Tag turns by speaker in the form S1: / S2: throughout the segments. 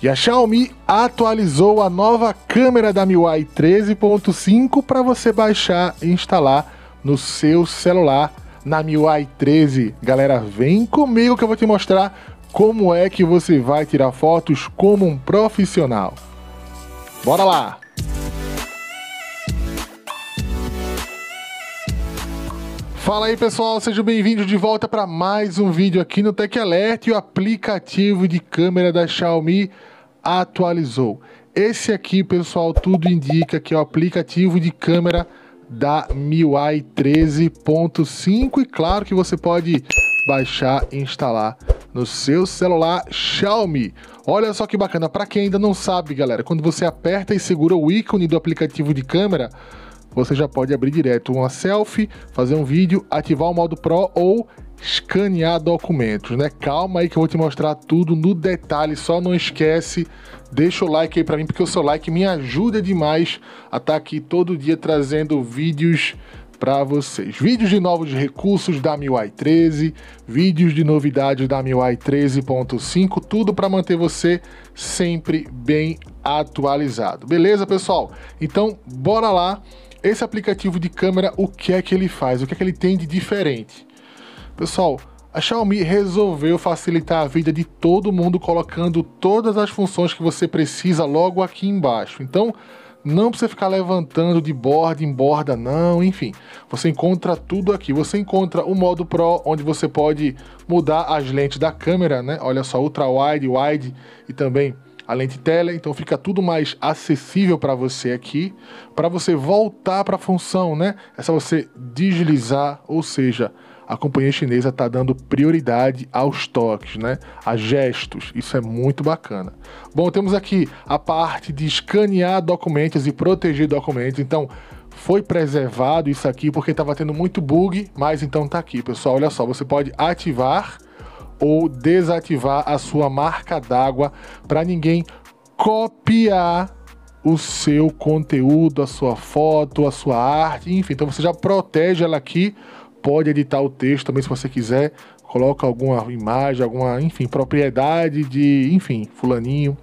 S1: E a Xiaomi atualizou a nova câmera da MIUI 13.5 para você baixar e instalar no seu celular na MIUI 13. Galera, vem comigo que eu vou te mostrar como é que você vai tirar fotos como um profissional. Bora lá! Fala aí pessoal, sejam bem-vindos de volta para mais um vídeo aqui no Tech Alert e o aplicativo de câmera da Xiaomi atualizou. Esse aqui, pessoal, tudo indica que é o aplicativo de câmera da MIUI 13.5 e claro que você pode baixar e instalar no seu celular Xiaomi. Olha só que bacana, para quem ainda não sabe, galera, quando você aperta e segura o ícone do aplicativo de câmera, você já pode abrir direto uma selfie, fazer um vídeo, ativar o modo Pro ou escanear documentos, né? Calma aí que eu vou te mostrar tudo no detalhe, só não esquece, deixa o like aí para mim, porque o seu like me ajuda demais a estar tá aqui todo dia trazendo vídeos para vocês. Vídeos de novos recursos da MIUI 13, vídeos de novidades da MIUI 13.5, tudo para manter você sempre bem atualizado. Beleza, pessoal? Então, bora lá esse aplicativo de câmera, o que é que ele faz? O que é que ele tem de diferente? Pessoal, a Xiaomi resolveu facilitar a vida de todo mundo colocando todas as funções que você precisa logo aqui embaixo. Então, não precisa ficar levantando de borda em borda, não, enfim. Você encontra tudo aqui. Você encontra o modo Pro, onde você pode mudar as lentes da câmera, né? Olha só, ultra wide, wide e também a lente tele, então fica tudo mais acessível para você aqui, para você voltar para a função, né? É só você deslizar, ou seja, a companhia chinesa está dando prioridade aos toques, né? a gestos. Isso é muito bacana. Bom, temos aqui a parte de escanear documentos e proteger documentos. Então, foi preservado isso aqui porque estava tendo muito bug, mas então está aqui, pessoal. Olha só, você pode ativar ou desativar a sua marca d'água para ninguém copiar o seu conteúdo, a sua foto, a sua arte, enfim. Então você já protege ela aqui, pode editar o texto também se você quiser, coloca alguma imagem, alguma, enfim, propriedade de, enfim, fulaninho.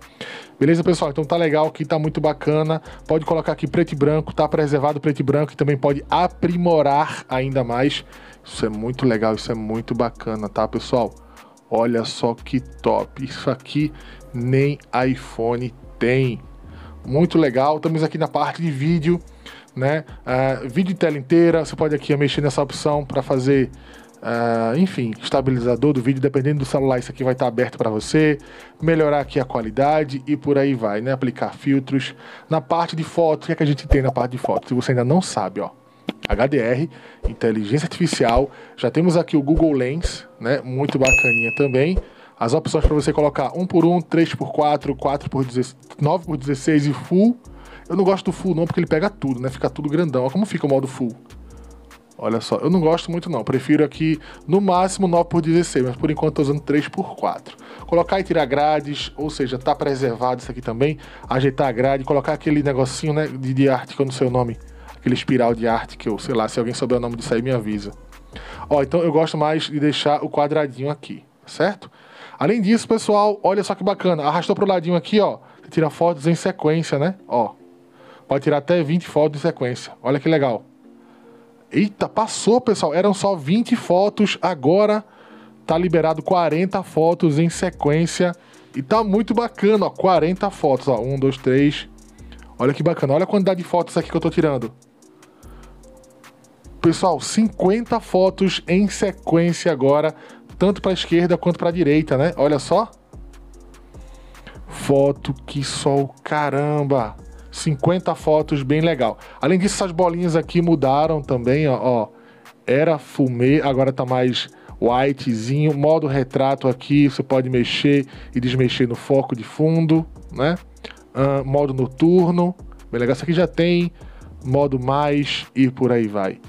S1: Beleza, pessoal? Então tá legal aqui, tá muito bacana. Pode colocar aqui preto e branco, tá preservado preto e branco e também pode aprimorar ainda mais. Isso é muito legal, isso é muito bacana, tá, pessoal? Olha só que top. Isso aqui nem iPhone tem. Muito legal. Estamos aqui na parte de vídeo, né? Uh, vídeo de tela inteira. Você pode aqui mexer nessa opção para fazer Uh, enfim, estabilizador do vídeo, dependendo do celular, isso aqui vai estar tá aberto para você, melhorar aqui a qualidade e por aí vai, né? Aplicar filtros. Na parte de foto, o que, é que a gente tem na parte de foto? Se você ainda não sabe, ó. HDR, inteligência artificial. Já temos aqui o Google Lens, né? Muito bacaninha também. As opções para você colocar 1 por 1, 3 por 4, 4 por 9 por 16 e full. Eu não gosto do full não, porque ele pega tudo, né? Fica tudo grandão. Olha como fica o modo full. Olha só, eu não gosto muito não, prefiro aqui no máximo 9 por 16, mas por enquanto estou usando 3 por 4. Colocar e tirar grades, ou seja, tá preservado isso aqui também, ajeitar a grade, colocar aquele negocinho né, de arte que eu não sei o nome, aquele espiral de arte que eu, sei lá, se alguém souber o nome disso aí, me avisa. Ó, então eu gosto mais de deixar o quadradinho aqui, certo? Além disso, pessoal, olha só que bacana. Arrastou pro ladinho aqui, ó. Você tira fotos em sequência, né? Ó. Pode tirar até 20 fotos em sequência. Olha que legal. Eita, passou, pessoal. Eram só 20 fotos. Agora tá liberado 40 fotos em sequência. E tá muito bacana, ó. 40 fotos, ó. 1, 2, 3. Olha que bacana. Olha a quantidade de fotos aqui que eu tô tirando. Pessoal, 50 fotos em sequência agora, tanto para a esquerda quanto para a direita, né? Olha só. Foto que sol, caramba! 50 fotos, bem legal. Além disso, essas bolinhas aqui mudaram também, ó. ó. Era fumê, agora tá mais whitezinho. Modo retrato aqui, você pode mexer e desmexer no foco de fundo, né? Uh, modo noturno, bem legal. Isso aqui já tem modo mais e por aí vai.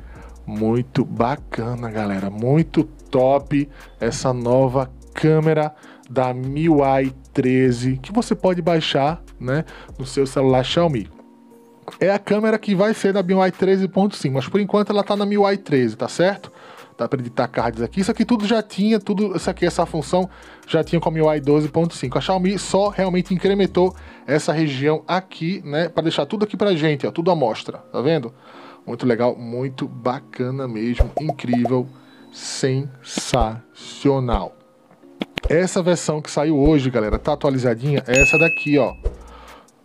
S1: Muito bacana, galera. Muito top essa nova câmera da MIUI 13 que você pode baixar, né, no seu celular Xiaomi. É a câmera que vai ser da MIUI 13.5, mas por enquanto ela tá na MIUI 13, tá certo? Dá para editar cards aqui. Isso aqui tudo já tinha, tudo isso aqui essa função já tinha com a MIUI 12.5. A Xiaomi só realmente incrementou essa região aqui, né, para deixar tudo aqui pra gente, ó, tudo à mostra, tá vendo? Muito legal, muito bacana mesmo, incrível, sensacional. Essa versão que saiu hoje, galera, tá atualizadinha? Essa daqui, ó.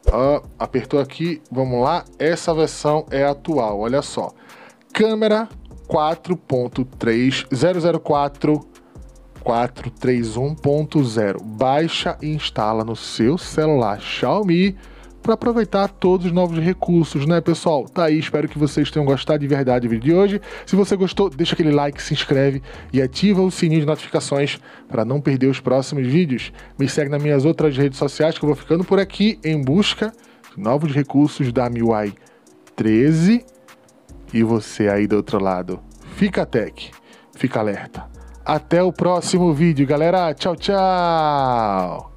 S1: Uh, apertou aqui, vamos lá. Essa versão é atual, olha só. Câmera 4.3004 431.0. Baixa e instala no seu celular Xiaomi para aproveitar todos os novos recursos, né, pessoal? Tá aí, espero que vocês tenham gostado de verdade do vídeo de hoje. Se você gostou, deixa aquele like, se inscreve e ativa o sininho de notificações para não perder os próximos vídeos. Me segue nas minhas outras redes sociais que eu vou ficando por aqui em busca de novos recursos da MIUI 13. E você aí do outro lado, fica tech, fica alerta. Até o próximo vídeo, galera. Tchau, tchau!